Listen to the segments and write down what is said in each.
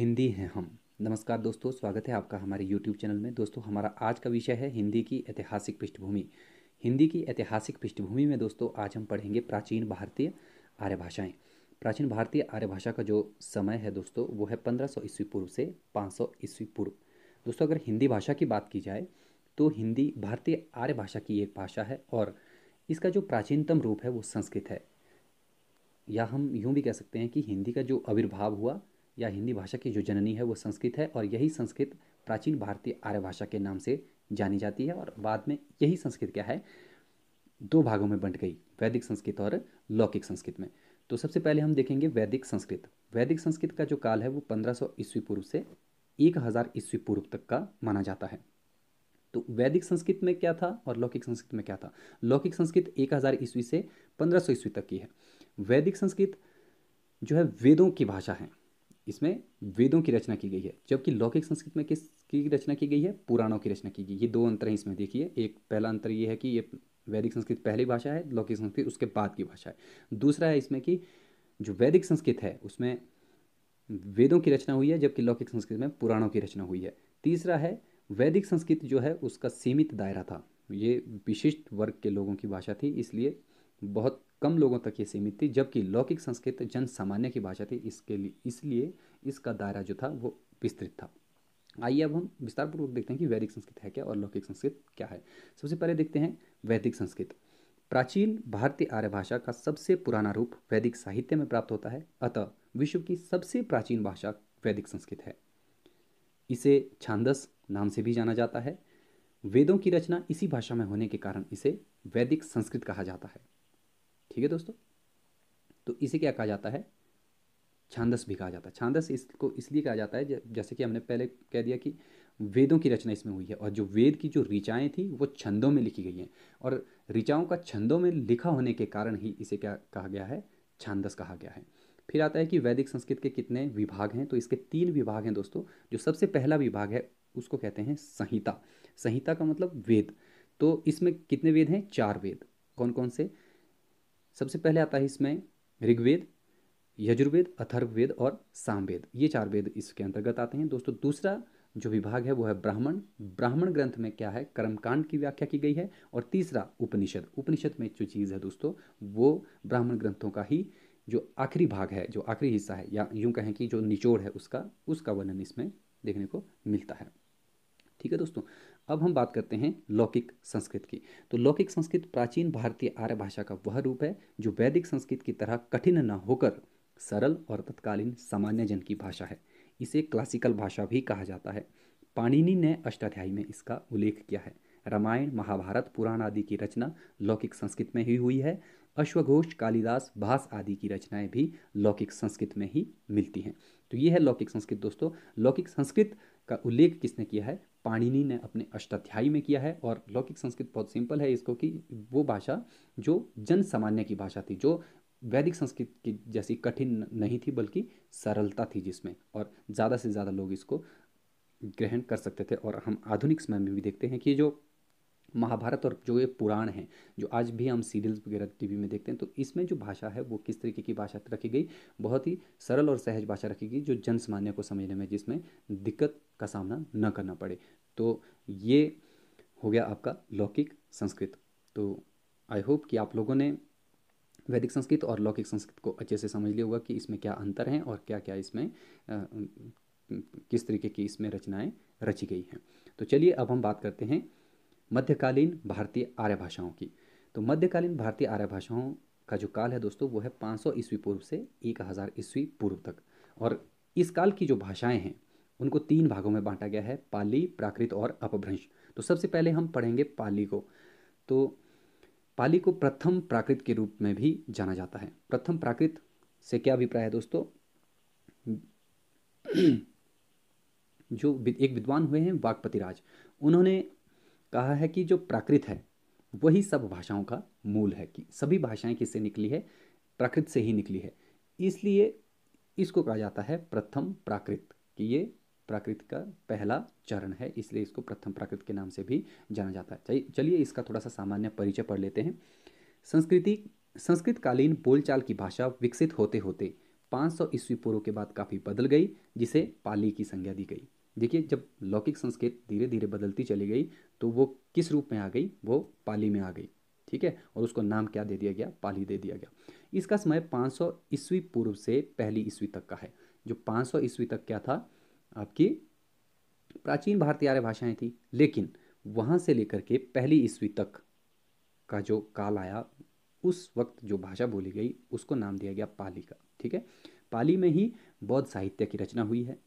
हिंदी हैं हम नमस्कार दोस्तों स्वागत है आपका हमारे यूट्यूब चैनल में दोस्तों हमारा आज का विषय है हिंदी की ऐतिहासिक पृष्ठभूमि हिंदी की ऐतिहासिक पृष्ठभूमि में दोस्तों आज हम पढ़ेंगे प्राचीन भारतीय आर्य भाषाएँ प्राचीन भारतीय आर्य भाषा का जो समय है दोस्तों वो है पंद्रह सौ ईस्वी पूर्व से पाँच सौ ईस्वी पूर्व दोस्तों अगर हिंदी भाषा की बात की जाए तो हिंदी भारतीय आर्य भाषा की एक भाषा है और इसका जो प्राचीनतम रूप है वो संस्कृत है या हम यूँ भी कह सकते हैं कि हिंदी का जो आविर्भाव हुआ या हिंदी भाषा की जो जननी है वो संस्कृत है और यही संस्कृत प्राचीन भारतीय आर्य भाषा के नाम से जानी जाती है और बाद में यही संस्कृत क्या है दो भागों में बंट गई वैदिक संस्कृत और लौकिक संस्कृत में तो सबसे पहले हम देखेंगे वैदिक संस्कृत वैदिक संस्कृत का जो काल है वो 1500 ईस्वी पूर्व से 1000 ईस्वी पूर्व तक का माना जाता है तो वैदिक संस्कृत में क्या था और लौकिक संस्कृत में क्या था लौकिक संस्कृत 1000 ईस्वी से 1500 ईस्वी तक की है वैदिक संस्कृत जो है वेदों की भाषा है इसमें वेदों की रचना की गई है जबकि लौकिक संस्कृत में किस की रचना की गई है पुराणों की रचना की गई ये दो अंतर हैं इसमें देखिए एक पहला अंतर ये है कि ये वैदिक संस्कृत पहली भाषा है लौकिक संस्कृत उसके बाद की भाषा है दूसरा है इसमें कि जो वैदिक संस्कृत है उसमें वेदों की रचना हुई है जबकि लौकिक संस्कृत में पुराणों की रचना हुई है तीसरा है वैदिक संस्कृत जो है उसका सीमित दायरा था ये विशिष्ट वर्ग के लोगों की भाषा थी इसलिए बहुत कम लोगों तक ये सीमित थी जबकि लौकिक संस्कृत जन सामान्य की भाषा थी इसके लिए इसलिए इसका दायरा जो था वो विस्तृत था आइए अब हम विस्तारपूर्वक देखते हैं कि वैदिक संस्कृत है क्या और लौकिक संस्कृत क्या है सबसे पहले देखते हैं वैदिक संस्कृत प्राचीन भारतीय आर्य भाषा का सबसे पुराना रूप वैदिक साहित्य में प्राप्त होता है अतः विश्व की सबसे प्राचीन भाषा वैदिक संस्कृत है इसे छांदस नाम से भी जाना जाता है वेदों की रचना इसी भाषा में होने के कारण इसे वैदिक संस्कृत कहा जाता है ठीक है दोस्तों तो इसे क्या कहा जाता है छांदस भी कहा जाता है छांदस इसको इसलिए कहा जाता है जैसे कि हमने पहले कह दिया कि वेदों की रचना इसमें हुई है और जो वेद की जो ऋचाएँ थी वो छंदों में लिखी गई हैं और ऋचाओं का छंदों में लिखा होने के कारण ही इसे क्या कहा गया है छांदस कहा गया है फिर आता है कि वैदिक संस्कृत के कितने विभाग हैं तो इसके तीन विभाग हैं दोस्तों जो सबसे पहला विभाग है उसको कहते हैं संहिता संहिता का मतलब वेद तो इसमें कितने वेद हैं चार वेद कौन कौन से सबसे पहले आता है इसमें ऋग्वेद यजुर्वेद अथर्ववेद और सामवेद ये चार वेद इसके अंतर्गत आते हैं दोस्तों दूसरा जो विभाग है वो है ब्राह्मण ब्राह्मण ग्रंथ में क्या है कर्मकांड की व्याख्या की गई है और तीसरा उपनिषद उपनिषद में जो चीज़ है दोस्तों वो ब्राह्मण ग्रंथों का ही जो आखिरी भाग है जो आखिरी हिस्सा है या यूँ कहें कि जो निचोड़ है उसका उसका वर्णन इसमें देखने को मिलता है ठीक है दोस्तों अब हम बात करते हैं लौकिक संस्कृत की तो लौकिक संस्कृत प्राचीन भारतीय आर्य भाषा का वह रूप है जो वैदिक संस्कृत की तरह कठिन न होकर सरल और तत्कालीन सामान्य जन की भाषा है इसे क्लासिकल भाषा भी कहा जाता है पाणिनि ने अष्टाध्यायी में इसका उल्लेख किया है रामायण महाभारत पुराण आदि की रचना लौकिक संस्कृत में ही हुई है अश्वघोष कालिदास भास आदि की रचनाएं भी लौकिक संस्कृत में ही मिलती हैं तो ये है लौकिक संस्कृत दोस्तों लौकिक संस्कृत का उल्लेख किसने किया है पाणिनि ने अपने अष्टाध्यायी में किया है और लौकिक संस्कृत बहुत सिंपल है इसको कि वो भाषा जो जन सामान्य की भाषा थी जो वैदिक संस्कृत की जैसी कठिन नहीं थी बल्कि सरलता थी जिसमें और ज़्यादा से ज़्यादा लोग इसको ग्रहण कर सकते थे और हम आधुनिक समय में भी देखते हैं कि जो महाभारत और जो ये पुराण हैं जो आज भी हम सीरियल्स वगैरह टीवी में देखते हैं तो इसमें जो भाषा है वो किस तरीके की भाषा रखी गई बहुत ही सरल और सहज भाषा रखी गई जो जन सामान्य को समझने में जिसमें दिक्कत का सामना न करना पड़े तो ये हो गया आपका लौकिक संस्कृत तो आई होप कि आप लोगों ने वैदिक संस्कृत और लौकिक संस्कृत को अच्छे से समझ लिया होगा कि इसमें क्या अंतर हैं और क्या क्या इसमें आ, किस तरीके की इसमें रचनाएं रची गई हैं तो चलिए अब हम बात करते हैं मध्यकालीन भारतीय आर्य भाषाओं की तो मध्यकालीन भारतीय आर्य भाषाओं का जो काल है दोस्तों वो है 500 ईस्वी पूर्व से 1000 ईस्वी पूर्व तक और इस काल की जो भाषाएं हैं उनको तीन भागों में बांटा गया है पाली प्राकृत और अपभ्रंश तो सबसे पहले हम पढ़ेंगे पाली को तो पाली को प्रथम प्राकृत के रूप में भी जाना जाता है प्रथम प्राकृत से क्या अभिप्राय है दोस्तों जो एक विद्वान हुए हैं राज उन्होंने कहा है कि जो प्राकृत है वही सब भाषाओं का मूल है कि सभी भाषाएं किससे निकली है प्राकृत से ही निकली है इसलिए इसको कहा जाता है प्रथम प्राकृत कि ये प्राकृत का पहला चरण है इसलिए इसको प्रथम प्राकृत के नाम से भी जाना जाता है चलिए इसका थोड़ा सा सामान्य परिचय पढ़ लेते हैं संस्कृति संस्कृत कालीन बोलचाल की भाषा विकसित होते होते 500 ईस्वी पूर्व के बाद काफ़ी बदल गई जिसे पाली की संज्ञा दी गई देखिए जब लौकिक संस्कृत धीरे धीरे बदलती चली गई तो वो किस रूप में आ गई वो पाली में आ गई ठीक है और उसको नाम क्या दे दिया गया पाली दे दिया गया इसका समय 500 सौ ईस्वी पूर्व से पहली ईस्वी तक का है जो 500 सौ ईस्वी तक क्या था आपकी प्राचीन भारतीय आर्य भाषाएं थी लेकिन वहाँ से लेकर के पहली ईस्वी तक का जो काल आया उस वक्त जो भाषा बोली गई उसको नाम दिया गया पाली का ठीक है पाली में ही बौद्ध साहित्य की रचना हुई है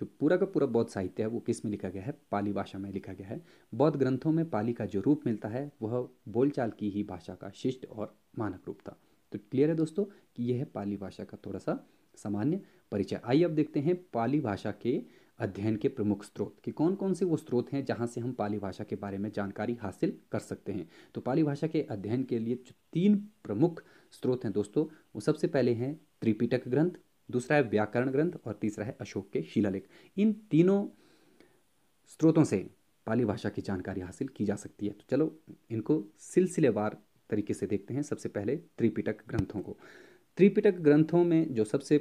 जो पूरा का पूरा बौद्ध साहित्य है वो किस में लिखा गया है पाली भाषा में लिखा गया है बौद्ध ग्रंथों में पाली का जो रूप मिलता है वह बोलचाल की ही भाषा का शिष्ट और मानक रूप था तो क्लियर है दोस्तों कि यह है पाली भाषा का थोड़ा सा सामान्य परिचय आइए अब देखते हैं पाली भाषा के अध्ययन के प्रमुख स्रोत कि कौन कौन से वो स्रोत हैं जहाँ से हम पाली भाषा के बारे में जानकारी हासिल कर सकते हैं तो पाली भाषा के अध्ययन के लिए जो तीन प्रमुख स्रोत हैं दोस्तों वो सबसे पहले हैं त्रिपिटक ग्रंथ दूसरा है व्याकरण ग्रंथ और तीसरा है अशोक के शिलालेख इन तीनों स्रोतों से पाली भाषा की जानकारी हासिल की जा सकती है तो चलो इनको सिलसिलेवार तरीके से देखते हैं सबसे पहले त्रिपिटक ग्रंथों को त्रिपिटक ग्रंथों में जो सबसे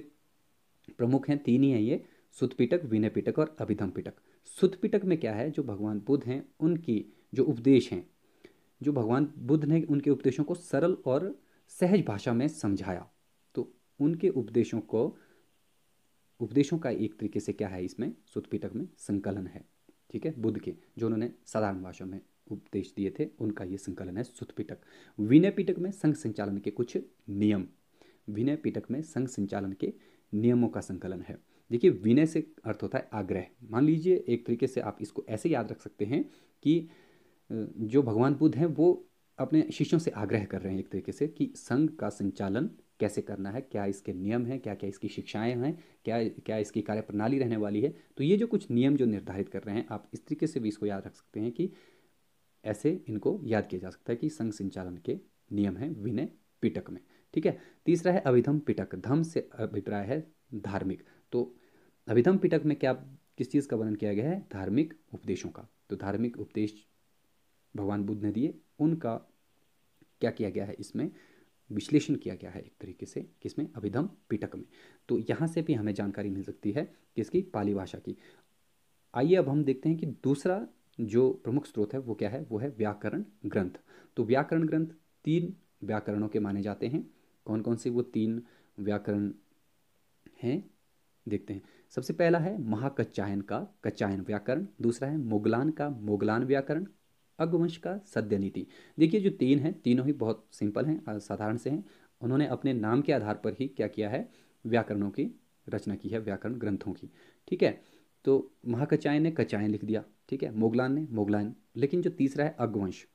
प्रमुख हैं तीन ही हैं ये सुतपिटक विनयपिटक और अभिधम पिटक सुतपिटक में क्या है जो भगवान बुद्ध हैं उनकी जो उपदेश हैं जो भगवान बुद्ध ने उनके उपदेशों को सरल और सहज भाषा में समझाया उनके उपदेशों को उपदेशों का एक तरीके से क्या है इसमें सुतपिटक में संकलन है ठीक है बुद्ध के जो उन्होंने साधारण भाषा में उपदेश दिए थे उनका ये संकलन है सुतपिटक विनय पिटक में संघ संचालन के कुछ नियम विनय पिटक में संघ संचालन के नियमों का संकलन है देखिए विनय से अर्थ होता है आग्रह मान लीजिए एक तरीके से आप इसको ऐसे याद रख सकते हैं कि जो भगवान बुद्ध हैं वो अपने शिष्यों से आग्रह कर रहे हैं एक तरीके से कि संघ का संचालन कैसे करना है क्या इसके नियम हैं क्या क्या इसकी शिक्षाएं हैं क्या क्या इसकी कार्यप्रणाली रहने वाली है तो ये जो कुछ नियम जो निर्धारित कर रहे हैं आप इस तरीके से भी इसको याद रख सकते हैं कि ऐसे इनको याद किया जा सकता है कि संघ संचालन के नियम हैं विनय पिटक में ठीक है तीसरा है अभिधम पिटक धम से अभिप्राय है धार्मिक तो अभिधम पिटक में क्या किस चीज़ का वर्णन किया गया है धार्मिक उपदेशों का तो धार्मिक उपदेश भगवान बुद्ध ने दिए उनका क्या किया गया है इसमें विश्लेषण किया गया है एक तरीके से किसमें अभिधम पिटक में तो यहाँ से भी हमें जानकारी मिल सकती है किसकी पाली भाषा की आइए अब हम देखते हैं कि दूसरा जो प्रमुख स्रोत है वो क्या है वो है व्याकरण ग्रंथ तो व्याकरण ग्रंथ तीन व्याकरणों के माने जाते हैं कौन कौन से वो तीन व्याकरण हैं देखते हैं सबसे पहला है महाकच्चायन का कच्चायन व्याकरण दूसरा है मुगलान का मुगलान व्याकरण अग्वंश का सद्य नीति देखिए जो तीन हैं तीनों ही बहुत सिंपल हैं साधारण से हैं उन्होंने अपने नाम के आधार पर ही क्या किया है व्याकरणों की रचना की है व्याकरण ग्रंथों की ठीक है तो महाकचायन ने कचायन लिख दिया ठीक है मोगलान ने मोगलान लेकिन जो तीसरा है अग्वंश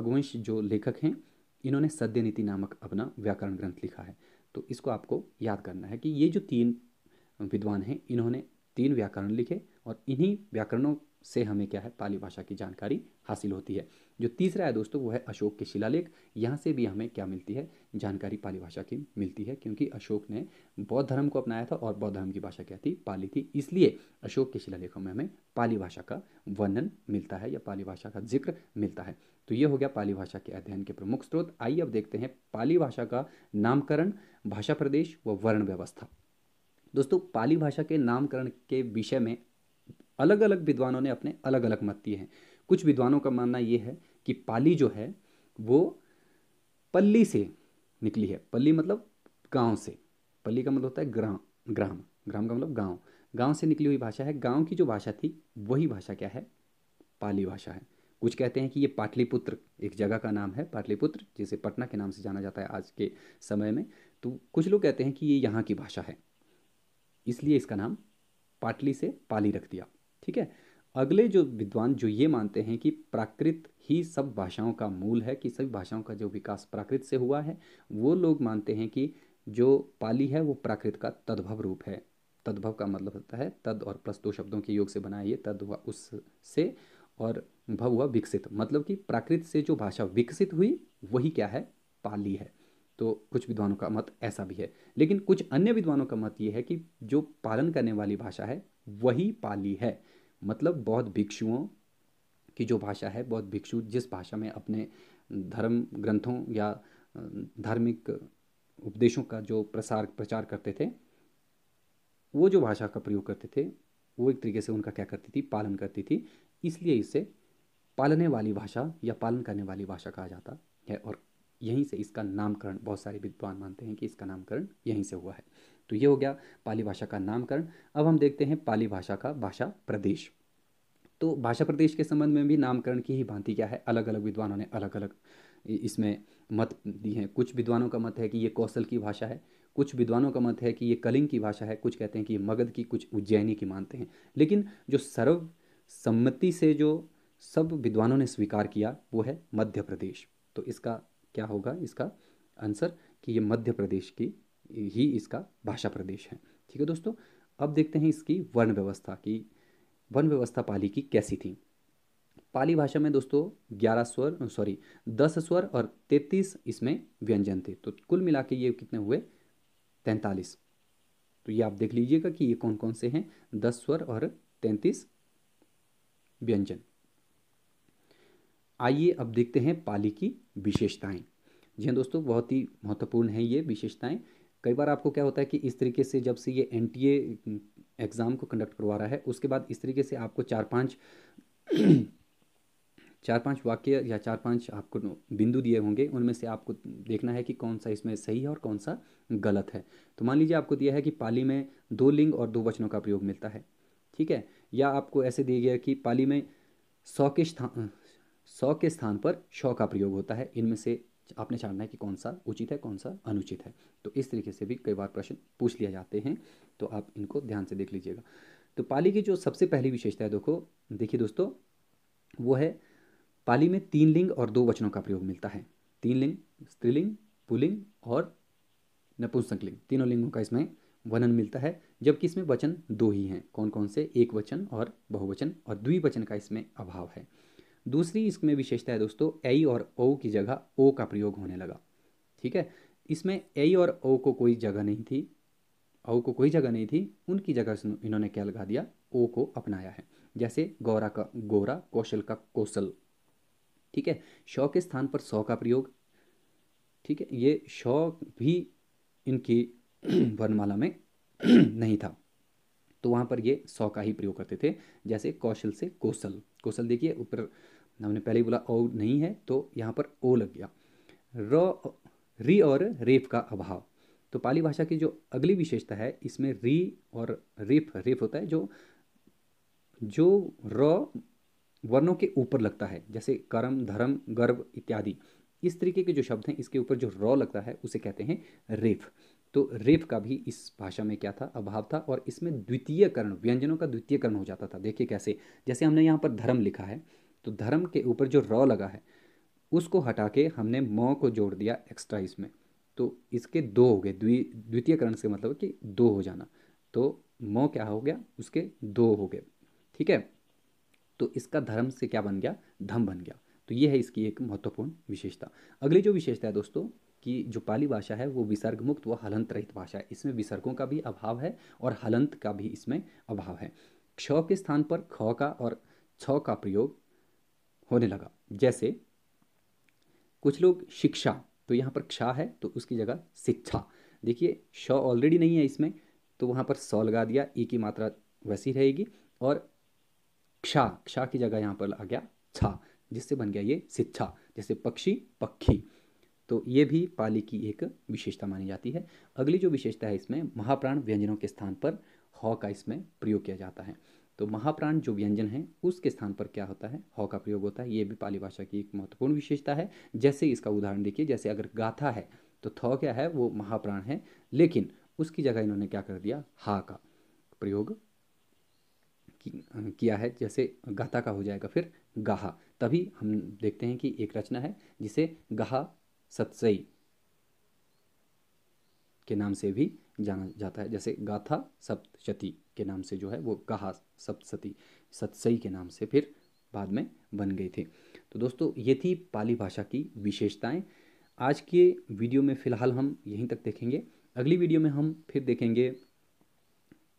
अग्वंश जो लेखक हैं इन्होंने सद्य नीति नामक अपना व्याकरण ग्रंथ लिखा है तो इसको आपको याद करना है कि ये जो तीन विद्वान हैं इन्होंने तीन व्याकरण लिखे और इन्हीं व्याकरणों से हमें क्या है पाली भाषा की जानकारी हासिल होती है जो तीसरा है दोस्तों वो है अशोक के शिलालेख यहाँ से भी हमें क्या मिलती है जानकारी पाली भाषा की मिलती है क्योंकि अशोक ने बौद्ध धर्म को अपनाया था और बौद्ध धर्म की भाषा क्या थी पाली थी इसलिए अशोक के शिलालेखों में हमें पाली भाषा का वर्णन मिलता है या पाली भाषा का जिक्र मिलता है तो ये हो गया पाली भाषा के अध्ययन के प्रमुख स्रोत आइए अब देखते हैं पाली भाषा का नामकरण भाषा प्रदेश व वर्ण व्यवस्था दोस्तों पाली भाषा के नामकरण के विषय में अलग अलग विद्वानों ने अपने अलग अलग मत दिए हैं कुछ विद्वानों का मानना ये है कि पाली जो है वो पल्ली से निकली है पल्ली मतलब गांव से पल्ली का मतलब होता है ग्राम ग्राम ग्राम का मतलब गांव गांव से निकली हुई भाषा है गांव की जो भाषा थी वही भाषा क्या है पाली भाषा है कुछ कहते हैं कि ये पाटलिपुत्र एक जगह का नाम है पाटलिपुत्र जिसे पटना के नाम से जाना जाता है आज के समय में तो कुछ लोग कहते हैं कि ये यहाँ की भाषा है इसलिए इसका नाम पाटली से पाली रख दिया ठीक है अगले जो विद्वान जो ये मानते हैं कि प्राकृत ही सब भाषाओं का मूल है कि सभी भाषाओं का जो विकास प्राकृत से हुआ है वो लोग मानते हैं कि जो पाली है वो प्राकृत का तद्भव रूप है तद्भव का मतलब होता है तद और प्लस दो शब्दों के योग से बना ये तद हुआ उससे और भव हुआ विकसित मतलब कि प्राकृत से जो भाषा विकसित हुई वही क्या है पाली है तो कुछ विद्वानों का मत ऐसा भी है लेकिन कुछ अन्य विद्वानों का मत ये है कि जो पालन करने वाली भाषा है वही पाली है मतलब बौद्ध भिक्षुओं की जो भाषा है बौद्ध भिक्षु जिस भाषा में अपने धर्म ग्रंथों या धार्मिक उपदेशों का जो प्रसार प्रचार करते थे वो जो भाषा का प्रयोग करते थे वो एक तरीके से उनका क्या करती थी पालन करती थी इसलिए इसे पालने वाली भाषा या पालन करने वाली भाषा कहा जाता है और यहीं से इसका नामकरण बहुत सारे विद्वान मानते हैं कि इसका नामकरण यहीं से हुआ है तो ये हो गया पाली भाषा का नामकरण अब हम देखते हैं पाली भाषा का भाषा प्रदेश तो भाषा प्रदेश के संबंध में भी नामकरण की ही भांति क्या है अलग अलग विद्वानों ने अलग अलग इसमें मत दी हैं कुछ विद्वानों का मत है कि ये कौशल की भाषा है कुछ विद्वानों का मत है कि ये कलिंग की भाषा है कुछ कहते हैं कि ये मगध की कुछ उज्जैनी की मानते हैं लेकिन जो सर्व सम्मति से जो सब विद्वानों ने स्वीकार किया वो है मध्य प्रदेश तो इसका क्या होगा इसका आंसर कि ये मध्य प्रदेश की ही इसका भाषा प्रदेश है ठीक है दोस्तों अब देखते हैं इसकी वर्ण व्यवस्था की वर्ण व्यवस्था पाली की कैसी थी पाली भाषा में दोस्तों ग्यारह स्वर सॉरी दस स्वर और तैतीस इसमें व्यंजन थे तो कुल मिला ये कितने हुए तैंतालीस तो ये आप देख लीजिएगा कि ये कौन कौन से हैं दस स्वर और तैंतीस व्यंजन आइए अब देखते हैं पाली की विशेषताएं जी हाँ दोस्तों बहुत ही महत्वपूर्ण है ये विशेषताएं कई बार आपको क्या होता है कि इस तरीके से जब से ये एन एग्ज़ाम को कंडक्ट करवा रहा है उसके बाद इस तरीके से आपको चार पाँच चार पांच वाक्य या चार पांच आपको बिंदु दिए होंगे उनमें से आपको देखना है कि कौन सा इसमें सही है और कौन सा गलत है तो मान लीजिए आपको दिया है कि पाली में दो लिंग और दो वचनों का प्रयोग मिलता है ठीक है या आपको ऐसे दिया गया कि पाली में सौ के स्थान सौ के स्थान पर शौ का प्रयोग होता है इनमें से आपने जानना है कि कौन सा उचित है कौन सा अनुचित है तो इस तरीके से भी कई बार प्रश्न पूछ लिया जाते हैं तो आप इनको ध्यान से देख लीजिएगा तो पाली की जो सबसे पहली विशेषता है देखो देखिए दोस्तों वो है पाली में तीन लिंग और दो वचनों का प्रयोग मिलता है तीन लिंग स्त्रीलिंग पुलिंग और नपुंसक लिंग तीनों लिंगों का इसमें वर्णन मिलता है जबकि इसमें वचन दो ही हैं कौन कौन से एक वचन और बहुवचन और द्विवचन का इसमें अभाव है दूसरी इसमें विशेषता है दोस्तों ए और ओ की जगह ओ का प्रयोग होने लगा ठीक है इसमें ए और ओ को कोई जगह नहीं थी ओ को कोई जगह नहीं थी उनकी जगह इन्होंने क्या लगा दिया ओ को अपनाया है जैसे गौरा का गौरा कौशल का कौशल ठीक है शौ के स्थान पर सौ का प्रयोग ठीक है ये शौ भी इनकी वर्णमाला में नहीं था तो वहाँ पर ये सौ का ही प्रयोग करते थे जैसे कौशल से कौशल कौशल देखिए ऊपर हमने पहले ही बोला ओ नहीं है तो यहाँ पर ओ लग गया रो री और रेफ का अभाव तो पाली भाषा की जो अगली विशेषता है इसमें री और रेफ रेफ होता है जो जो र वर्णों के ऊपर लगता है जैसे कर्म धर्म गर्व इत्यादि इस तरीके के जो शब्द हैं इसके ऊपर जो रॉ लगता है उसे कहते हैं रेफ तो रेफ का भी इस भाषा में क्या था अभाव था और इसमें द्वितीयकरण व्यंजनों का द्वितीयकरण हो जाता था देखिए कैसे जैसे हमने यहाँ पर धर्म लिखा है तो धर्म के ऊपर जो रॉ लगा है उसको हटा के हमने म को जोड़ दिया एक्स्ट्रा इसमें तो इसके दो हो गए द्वितीयकरण से मतलब कि दो हो जाना तो म क्या हो गया उसके दो हो गए ठीक है तो इसका धर्म से क्या बन गया धम बन गया तो ये है इसकी एक महत्वपूर्ण विशेषता अगली जो विशेषता है दोस्तों कि जो पाली भाषा है वो विसर्ग मुक्त व हलंत रहित भाषा है इसमें विसर्गों का भी अभाव है और हलंत का भी इसमें अभाव है क्ष के स्थान पर ख का और छ का प्रयोग होने लगा जैसे कुछ लोग शिक्षा तो यहाँ पर क्षा है तो उसकी जगह शिक्षा देखिए श ऑलरेडी नहीं है इसमें तो वहाँ पर सौ लगा दिया ई e की मात्रा वैसी रहेगी और क्षा क्षा की जगह यहाँ पर आ गया छा जिससे बन गया ये शिक्षा जैसे पक्षी पक्षी तो ये भी पाली की एक विशेषता मानी जाती है अगली जो विशेषता है इसमें महाप्राण व्यंजनों के स्थान पर हॉ का इसमें प्रयोग किया जाता है तो महाप्राण जो व्यंजन है उसके स्थान पर क्या होता है हौ का प्रयोग होता है ये भी पाली भाषा की एक महत्वपूर्ण विशेषता है जैसे इसका उदाहरण देखिए जैसे अगर गाथा है तो थ क्या है वो महाप्राण है लेकिन उसकी जगह इन्होंने क्या कर दिया हा का प्रयोग किया है जैसे गाथा का हो जाएगा फिर गाहा तभी हम देखते हैं कि एक रचना है जिसे गाहा सत्सई के नाम से भी जाना जाता है जैसे गाथा सप्तशती के नाम से जो है वो कहा सप्तशती सतसई के नाम से फिर बाद में बन गए थे तो दोस्तों ये थी पाली भाषा की विशेषताएं आज के वीडियो में फ़िलहाल हम यहीं तक देखेंगे अगली वीडियो में हम फिर देखेंगे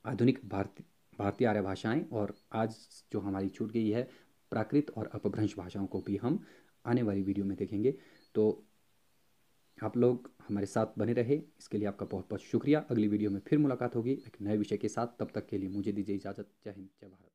आधुनिक भारतीय भारतीय आर्य भाषाएं और आज जो हमारी छूट गई है प्राकृत और अपभ्रंश भाषाओं को भी हम आने वाली वीडियो में देखेंगे तो आप लोग हमारे साथ बने रहे इसके लिए आपका बहुत बहुत शुक्रिया अगली वीडियो में फिर मुलाकात होगी एक नए विषय के साथ तब तक के लिए मुझे दीजिए इजाज़त जय हिंद जय भारत